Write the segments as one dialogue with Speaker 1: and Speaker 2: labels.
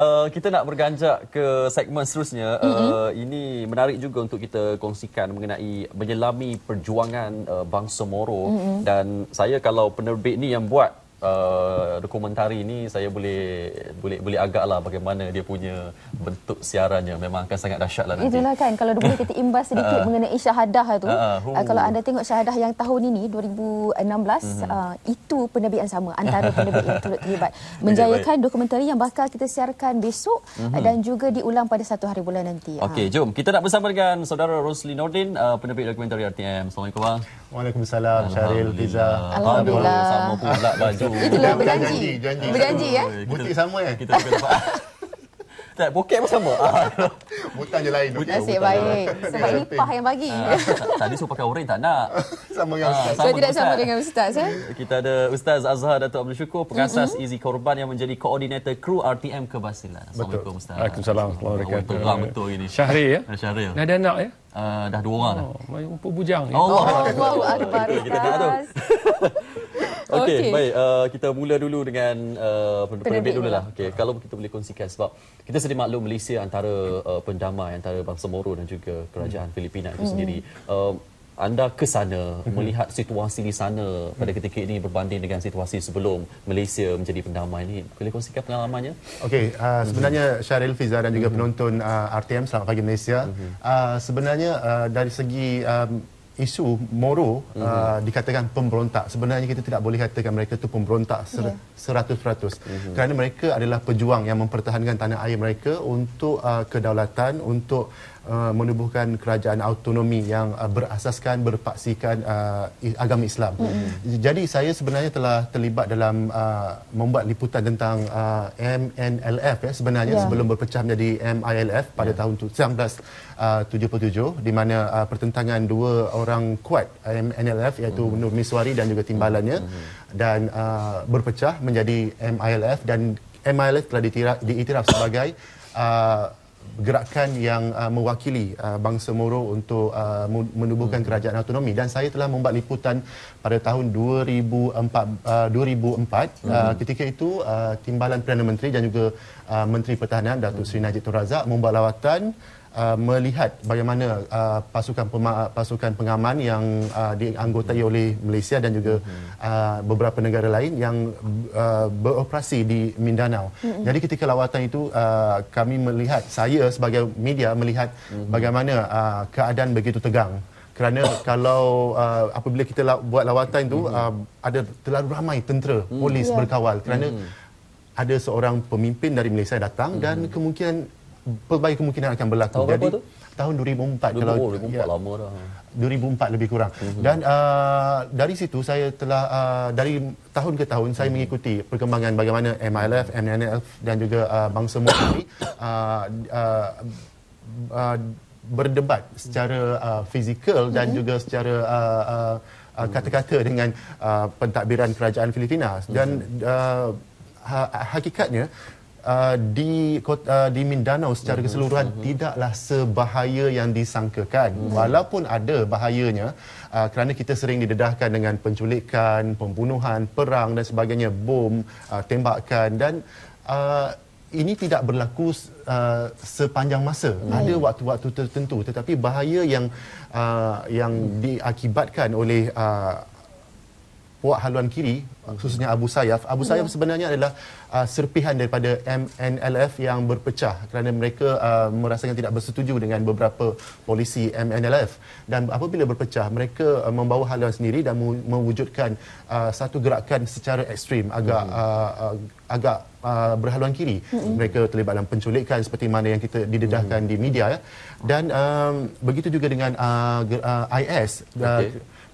Speaker 1: Eh, kita nak berganjak ke segmen seterusnya. Uh, mm-hmm. Ini menarik juga untuk kita kongsikan mengenai menyelami perjuangan uh, bangsa Moro. Mm-hmm. Dan saya kalau penerbit ni yang buat uh, dokumentari ini saya boleh boleh boleh agaklah bagaimana dia punya bentuk siarannya memang akan sangat dahsyatlah nanti. Itulah kan kalau boleh
Speaker 2: kita imbas sedikit uh, mengenai syahadah tu. Uh, uh, kalau anda tengok syahadah yang tahun ini 2016 uh-huh. uh, itu penerbitan sama antara penerbit yang turut terlibat menjayakan okay, dokumentari yang bakal kita siarkan besok uh-huh. dan juga diulang pada satu hari bulan nanti. Okey,
Speaker 1: uh. jom kita nak bersama dengan saudara Rosli Nordin uh, penerbit dokumentari RTM. Assalamualaikum. Waalaikumsalam Syahril
Speaker 3: Fiza. Alhamdulillah. Alhamdulillah. Sama pula baju Itulah berjanji. Janji, janji. Berjanji ya. Butik sama ya Kita tak poket pun sama. Butang je lain. Butang Nasib butang
Speaker 2: baik. Sebab ini pah yang bagi.
Speaker 1: tadi suruh pakai orang tak nak. sama yang ustaz. Saya so, tidak sama dengan ustaz eh. Kita ada Ustaz Azhar Datuk Abdul Syukur, pengasas mm-hmm. Korban yang menjadi koordinator kru RTM Kebasilan. Assalamualaikum ustaz. Waalaikumsalam.
Speaker 4: Waalaikumsalam. Oh, betul ini. Syahril ya. Syahril. Dah ada
Speaker 1: anak ya? Uh, dah dua orang dah. Oh, rupa bujang. Allah. Allah. Allahu Akbar. Kita dah tu. Okey, okay. baik. Uh, kita mula dulu dengan uh, penerbit dulu lah. Okay. Kalau kita boleh kongsikan sebab kita sedia maklum Malaysia antara uh, pendamai antara bangsa Moro dan juga kerajaan hmm. Filipina itu hmm. sendiri. Uh, anda ke sana hmm. melihat situasi di sana pada hmm. ketika ini berbanding dengan situasi sebelum Malaysia menjadi pendamai ini. Boleh kongsikan pengalamannya?
Speaker 3: Okey, uh, sebenarnya hmm. Syaril Fiza dan juga hmm. penonton uh, RTM, Selamat Pagi Malaysia. Hmm. Uh, sebenarnya uh, dari segi... Um, isu Moro mm-hmm. Uh, dikatakan pemberontak. Sebenarnya kita tidak boleh katakan mereka itu pemberontak ser- yeah. 100%. Mm-hmm. Kerana mereka adalah pejuang yang mempertahankan tanah air mereka untuk uh, kedaulatan, untuk Uh, menubuhkan kerajaan autonomi yang uh, berasaskan berpaksikan uh, agama Islam. Mm-hmm. Jadi saya sebenarnya telah terlibat dalam uh, membuat liputan tentang uh, MNLF ya sebenarnya yeah. sebelum berpecah menjadi MILF pada yeah. tahun 1977 uh, di mana uh, pertentangan dua orang kuat MNLF iaitu mm Nur Miswari dan juga timbalannya mm dan uh, berpecah menjadi MILF dan MILF telah diiktiraf sebagai uh, gerakan yang uh, mewakili uh, bangsa Moro untuk uh, menubuhkan hmm. kerajaan autonomi dan saya telah membuat liputan pada tahun 2004 uh, 2004 hmm. uh, ketika itu uh, timbalan Perdana Menteri dan juga uh, Menteri Pertahanan Datuk hmm. Seri Najib Tun Razak membuat lawatan uh, melihat bagaimana uh, pasukan pema- pasukan pengaman yang uh, dianggotai oleh Malaysia dan juga mm-hmm. uh, beberapa negara lain yang uh, beroperasi di Mindanao. Mm-hmm. Jadi ketika lawatan itu uh, kami melihat saya sebagai media melihat mm-hmm. bagaimana uh, keadaan begitu tegang kerana kalau uh, apabila kita la- buat lawatan itu mm-hmm. uh, ada terlalu ramai tentera mm-hmm. polis mm-hmm. berkawal kerana mm-hmm. ada seorang pemimpin dari Malaysia datang hmm dan mm-hmm. kemungkinan pelbagai kemungkinan akan berlaku. Tahun Jadi tu? tahun 2004, 2004 kalau 2004 ya, lama dah. 2004 lebih kurang. Mhm. Dan uh, dari situ saya telah uh, dari tahun ke tahun saya mhm. mengikuti perkembangan bagaimana MILF, MNLF dan juga uh, bangsa Muslim ini uh, uh, uh, berdebat secara uh, fizikal dan mm-hmm. juga secara uh, uh, uh, kata-kata dengan uh, pentadbiran kerajaan Filipina dan mhm. uh, ha- hakikatnya Uh, di uh, di Mindanao secara hmm. keseluruhan mm-hmm. tidaklah sebahaya yang disangkakan mm-hmm. walaupun ada bahayanya uh, kerana kita sering didedahkan dengan penculikan, pembunuhan, perang dan sebagainya, bom, uh, tembakan dan uh, ini tidak berlaku uh, sepanjang masa. Hmm. Ada waktu-waktu tertentu, tetapi bahaya yang uh, yang diakibatkan oleh uh, puak haluan kiri uh, khususnya Abu Sayyaf. Abu Sayyaf yeah. sebenarnya adalah uh, serpihan daripada MNLF yang berpecah kerana mereka uh, merasakan tidak bersetuju dengan beberapa polisi MNLF dan apabila berpecah mereka uh, membawa haluan sendiri dan mewujudkan uh, satu gerakan secara ekstrim agak hmm. uh, uh, agak uh, berhaluan kiri. Mm-hmm. Mereka terlibat dalam penculikan seperti mana yang kita didedahkan mm-hmm. di media ya. Dan um, begitu juga dengan uh, uh, IS okay. uh,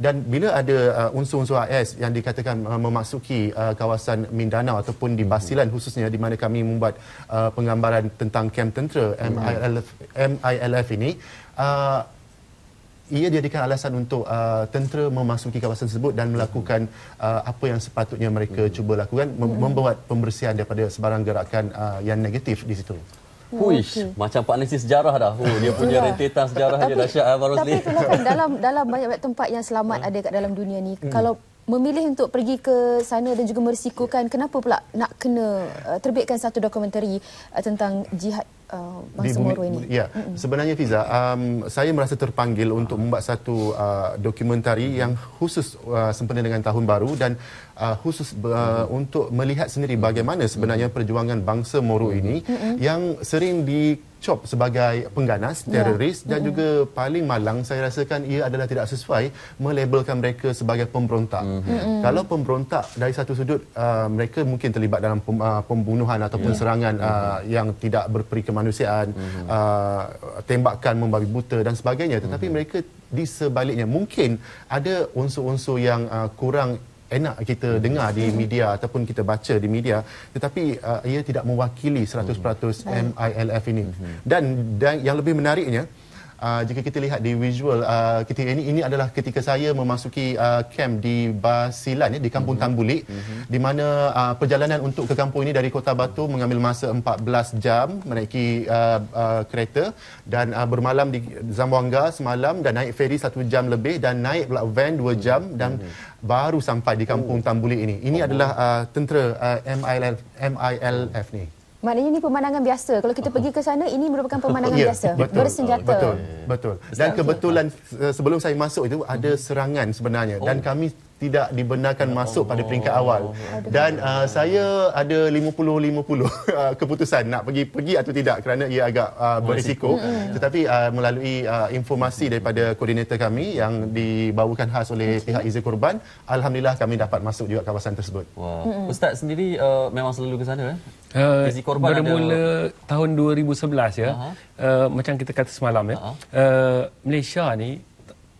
Speaker 3: dan bila ada uh, unsur-unsur AS yang dikatakan uh, memasuki uh, kawasan Mindanao ataupun di Basilan khususnya di mana kami membuat uh, penggambaran tentang kem tentera MILF MILF ini uh, ia dijadikan alasan untuk uh, tentera memasuki kawasan tersebut dan melakukan uh, apa yang sepatutnya mereka hmm. cuba lakukan mem- membuat pembersihan daripada sebarang gerakan uh, yang negatif di situ.
Speaker 2: Huish, okay.
Speaker 1: macam Pak Nasi
Speaker 3: sejarah dah. Oh, dia punya rentetan sejarah
Speaker 1: tapi, dah syak, eh, Abang Rosli. Tapi itulah kan, dalam,
Speaker 2: dalam banyak-banyak tempat yang selamat hmm. ada kat dalam dunia ni, hmm. kalau memilih untuk pergi ke sana dan juga meresikokan, kenapa pula nak kena eh, terbitkan satu dokumentari eh, tentang jihad uh, masa muru ini.
Speaker 3: Ya. Mm-mm. Sebenarnya Fiza, um, saya merasa terpanggil untuk membuat satu uh, dokumentari yang khusus uh, sempena dengan tahun baru dan uh, khusus uh, untuk melihat sendiri bagaimana sebenarnya perjuangan bangsa Moro ini Mm-mm. yang sering di chop sebagai pengganas teroris ya. dan juga paling malang saya rasakan ia adalah tidak sesuai melabelkan mereka sebagai pemberontak. hmm hmm Kalau pemberontak dari satu sudut uh, mereka mungkin terlibat dalam pem, uh, pembunuhan ataupun yeah. serangan hmm uh, mm-hmm. yang tidak berperi kemanusiaan, hmm uh, tembakan membabi buta dan sebagainya tetapi hmm mereka di sebaliknya mungkin ada unsur-unsur yang uh, kurang enak kita hmm. dengar di media ataupun kita baca di media tetapi uh, ia tidak mewakili 100% hmm. MILF ini hmm. dan, dan yang lebih menariknya uh, uh, jika kita lihat di visual uh, ketika ini ini adalah ketika saya memasuki uh, camp di Basilan ya di Kampung mm-hmm. Tambulik mm-hmm. di mana uh, perjalanan untuk ke kampung ini dari Kota Batu mengambil masa 14 jam menaiki uh, uh, kereta dan uh, bermalam di Zamboanga semalam dan naik feri 1 jam lebih dan naik pula van 2 mhm. jam mm-hmm. dan mm-hmm. baru sampai di Kampung oh. Tambulik ini ini oh. adalah uh, tentera uh, MILF, MILF ni
Speaker 2: Maknanya ini pemandangan biasa. Kalau kita pergi ke sana, ini merupakan pemandangan yeah, biasa. Betul, Bersenjata. Betul.
Speaker 3: betul. Dan kebetulan eh, sebelum saya masuk itu ada serangan sebenarnya. Oh. Dan kami tidak dibenarkan ya masuk pada peringkat awal dan uh, saya ada 50-50 uh, keputusan nak pergi pergi atau tidak kerana ia agak uh, berisiko hmm. tetapi uh, melalui uh, informasi daripada koordinator kami yang dibawakan khas oleh okay. pihak Izzah Korban Alhamdulillah kami dapat masuk juga kawasan tersebut wow. hmm.
Speaker 1: Ustaz sendiri uh, memang selalu ke sana eh? uh, Izzah Korban bermula
Speaker 4: ada... tahun 2011 ya uh-huh. uh, macam kita kata semalam ya uh-huh. uh, Malaysia ni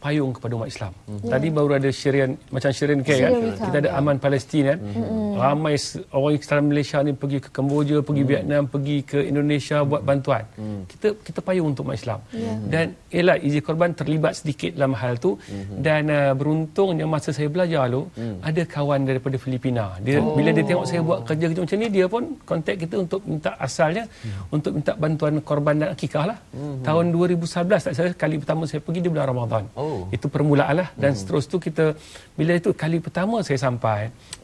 Speaker 4: payung kepada umat Islam. Hmm. hmm. Tadi baru ada syirian macam syarian kan? Kita ada ya. aman Palestin kan. Hmm. hmm. Ramai orang Islam Malaysia ni pergi ke Kemboja, pergi hmm. Vietnam, pergi ke Indonesia buat hmm. bantuan. Hmm. Kita kita payung untuk umat Islam. Yeah. Dan elah Izi Korban terlibat sedikit dalam hal tu hmm. dan uh, beruntungnya masa saya belajar tu hmm. ada kawan daripada Filipina. Dia oh. bila dia tengok saya buat kerja-kerja macam ni dia pun kontak kita untuk minta asalnya hmm. untuk minta bantuan korban dan akikah lah. Hmm. Tahun 2011 tak saya kali pertama saya pergi di bulan Ramadan. Oh itu permulaan lah dan hmm. seterus tu kita bila itu kali pertama saya sampai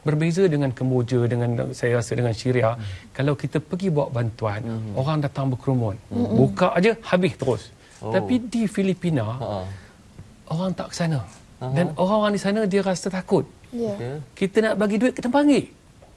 Speaker 4: berbeza dengan Kemboja dengan saya rasa dengan Syria hmm. kalau kita pergi bawa bantuan hmm. orang datang berkerumun hmm. buka aja habis terus oh. tapi di Filipina ha. orang tak ke sana dan orang-orang di sana dia rasa takut yeah. Ya. kita nak bagi duit kita panggil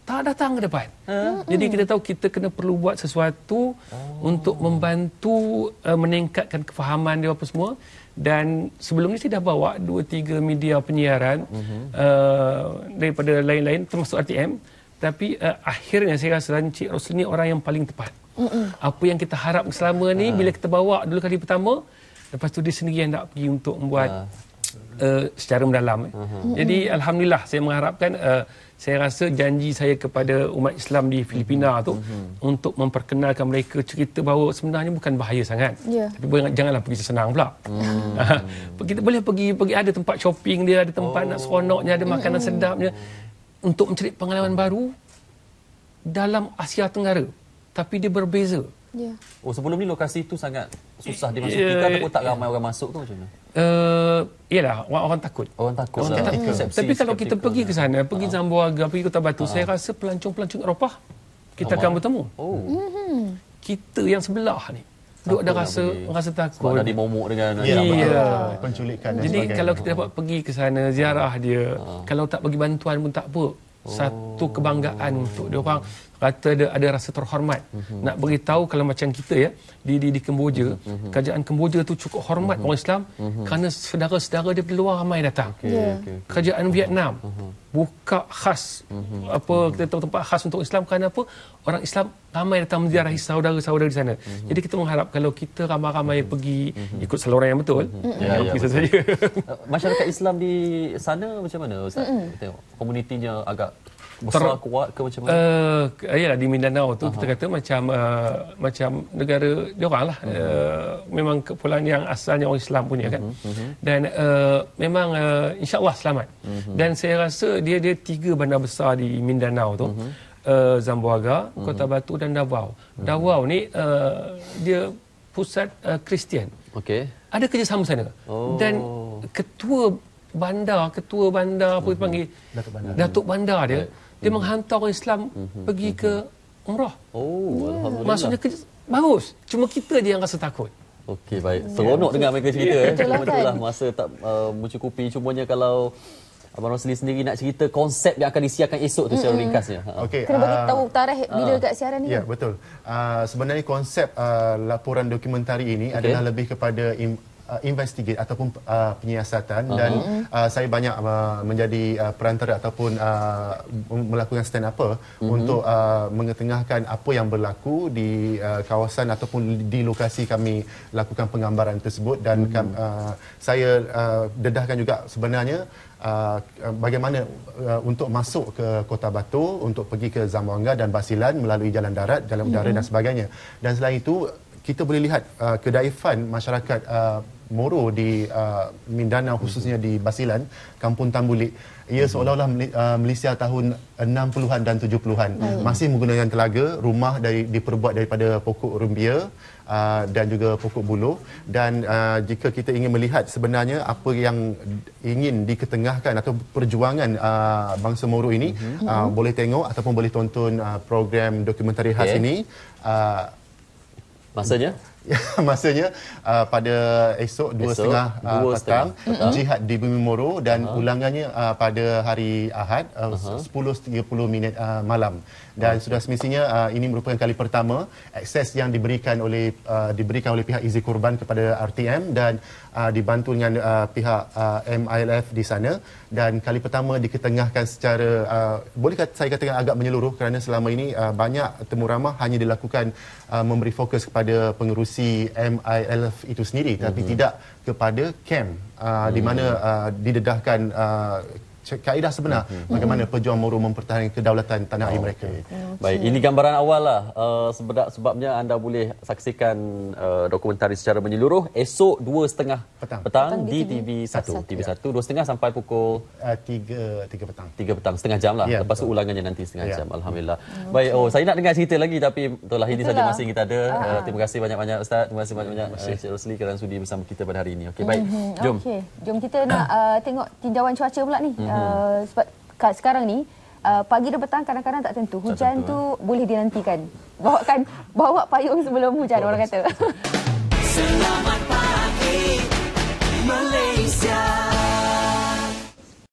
Speaker 4: tak datang ke depan.
Speaker 1: Ha. Hmm. Jadi kita
Speaker 4: tahu kita kena perlu buat sesuatu oh. untuk membantu uh, meningkatkan kefahaman dia apa semua dan sebelum ni saya dah bawa 2 3 media penyiaran mm-hmm. uh, daripada lain-lain termasuk RTM tapi uh, akhirnya saya rasa Encik Rosli orang yang paling tepat. Mm-mm. Apa yang kita harap selama ni ha. bila kita bawa dulu kali pertama lepas tu dia sendiri yang nak pergi untuk membuat ha. uh, secara mendalam. Mm-hmm. Jadi alhamdulillah saya mengharapkan uh, saya rasa janji saya kepada umat Islam di Filipina mm-hmm. tu mm-hmm. untuk memperkenalkan mereka cerita bahawa sebenarnya bukan bahaya sangat. Yeah. Tapi mm-hmm. janganlah pergi senang pula. Mm-hmm. Kita boleh pergi pergi ada tempat shopping dia, ada tempat oh. nak seronoknya, ada makanan mm-hmm. sedapnya untuk mencari pengalaman baru dalam Asia Tenggara.
Speaker 1: Tapi dia berbeza. Yeah. Oh sebelum ni lokasi itu sangat susah ya, dimasuki yeah. kan ya, ataupun tak ya. ramai yeah. orang masuk tu macam mana?
Speaker 4: ialah eh, lah, orang, orang takut. Orang takut. Orang lah. takut. Hmm. Tapi kalau kita pergi lah. ke sana, ya. pergi ah. Zamboaga, pergi Kota Batu, ha. saya rasa pelancong-pelancong Eropah kita oh, akan bertemu. Oh. Hmm. Kita yang sebelah ni duk dah lah rasa pergi. rasa takut sebab dah dimomok dengan ya, ya.
Speaker 3: penculikan jadi dan kalau kita
Speaker 4: dapat hmm. pergi ke sana ziarah dia ha. kalau tak bagi bantuan pun tak apa oh. satu kebanggaan untuk dia orang kata ada ada rasa terhormat mm-hmm. nak beritahu kalau macam kita ya di di, di Kemboja mm-hmm. kerajaan Kemboja tu cukup hormat mm-hmm. orang Islam mm-hmm. kerana saudara-saudara dia luar ramai datang okay, yeah. okay, okay. kerajaan mm-hmm. Vietnam mm-hmm. buka khas mm-hmm. apa kita mm-hmm. tempat khas untuk Islam kerana apa orang Islam ramai datang menziarahi saudara-saudara di sana mm-hmm. jadi kita mengharap kalau kita ramai-ramai mm-hmm. pergi mm-hmm. ikut saluran yang betul mm-hmm. ya, ya, ya betul. saya
Speaker 1: masyarakat Islam di sana macam mana ustaz mm-hmm. tengok komunitinya agak besar ter, kuat ke macam mana? Uh,
Speaker 4: yalah, di Mindanao tu uh-huh. kita kata macam uh, macam negara diorang lah. Uh-huh. Uh, memang kepulauan yang asalnya orang Islam punya kan. Uh-huh. Dan uh, memang uh, insyaAllah selamat. Uh-huh. Dan saya rasa dia ada tiga bandar besar di Mindanao tu. Uh-huh. Uh, Zamboaga, uh-huh. Kota Batu dan Davao. Uh-huh. Davao ni uh, dia pusat Kristian. Uh, okay. Ada kerjasama sana. Oh. Dan ketua bandar, ketua bandar apa dipanggil? Datuk bandar. Datuk bandar dia. Right dia hmm. menghantar orang Islam hmm. pergi hmm. ke umrah. Oh, yeah. alhamdulillah. Maksudnya kerja, bagus. Cuma kita dia yang rasa takut.
Speaker 1: Okey, baik. Seronok yeah. dengar mereka cerita yeah. eh. Betul lah kan? masa tak uh, mencukupi cumanya kalau Abang Rosli sendiri nak cerita
Speaker 3: konsep yang akan disiarkan esok tu secara ringkasnya. Ha. Okay, Kena bagi uh, tahu
Speaker 2: tarikh bila uh, kat siaran ni. Ya,
Speaker 3: betul. Uh, sebenarnya konsep uh, laporan dokumentari ini okay. adalah lebih kepada im- uh, investigate ataupun uh, penyiasatan uh-huh. dan uh, saya banyak uh, menjadi uh, perantara ataupun uh, melakukan stand up uh-huh. Mhm. untuk uh, mengetengahkan apa yang berlaku di uh, kawasan ataupun di lokasi kami lakukan penggambaran tersebut dan uh-huh. kam, uh, saya uh, dedahkan juga sebenarnya Uh, bagaimana uh, untuk masuk ke Kota Batu untuk pergi ke Zamboanga dan Basilan melalui jalan darat, jalan udara yeah. Mhm. dan sebagainya. Dan selain itu kita boleh lihat uh, kedaifan masyarakat uh, Moro di uh, Mindanao khususnya di Basilan, Kampung Tambulik. Ia mhm. seolah-olah uh, Malaysia tahun 60-an dan 70-an. Masih menggunakan telaga, rumah dari diperbuat daripada pokok rumbia uh, dan juga pokok buluh. Dan uh, jika kita ingin melihat sebenarnya apa yang ingin diketengahkan atau perjuangan uh, bangsa Moro ini, mhm. uh, mhm. boleh tengok ataupun boleh tonton uh, program dokumentari khas okay. ini. Uh, Masanya? Maksudnya uh, pada esok 2.30 uh, petang, petang jihad di Bumi Moro dan uh-huh. ulangannya uh, pada hari Ahad uh, uh-huh. 10.30 minit uh, malam. Dan sudah semestinya uh, ini merupakan kali pertama akses yang diberikan oleh uh, diberikan oleh pihak Izi Kurban kepada RTM dan uh, dibantu dengan uh, pihak uh, MILF di sana dan kali pertama diketengahkan secara uh, boleh saya katakan agak menyeluruh kerana selama ini uh, banyak temu hanya dilakukan uh, memberi fokus kepada pengerusi MILF itu sendiri tapi mm-hmm. tidak kepada CAM uh, mm-hmm. di mhm. mana uh, didedahkan uh, kaedah sebenar hmm. bagaimana pejuang Moro mempertahankan kedaulatan tanah oh, air mereka. Okay.
Speaker 1: Baik, ini gambaran awal lah. Uh, sebabnya anda boleh saksikan uh, dokumentari secara menyeluruh esok 2.30
Speaker 3: petang, petang, petang di,
Speaker 1: TV1. TV1 ya. 2.30 sampai pukul
Speaker 3: 3 uh, eh, petang. 3 petang
Speaker 1: setengah jam lah. Ya, Lepas betul. ulangannya nanti setengah ya. jam. Alhamdulillah. Hmm, okay. Baik, oh saya nak dengar cerita lagi tapi itulah ini saja lah. masih kita ada. Uh, terima kasih banyak-banyak ustaz. Terima kasih banyak-banyak Encik uh, Rosli kerana sudi bersama kita pada hari ini. Okey, baik. Mhm, Jom.
Speaker 2: Okay. Jom kita nak uh, tengok tinjauan cuaca pula ni. Uh, Hmm. Eh, sebab kat sekarang ni uh, pagi dan petang kadang-kadang tak tentu. Hujan tak tentu, tu eh. boleh dinantikan. bawa kan bawa payung sebelum hujan orang kata. Selamat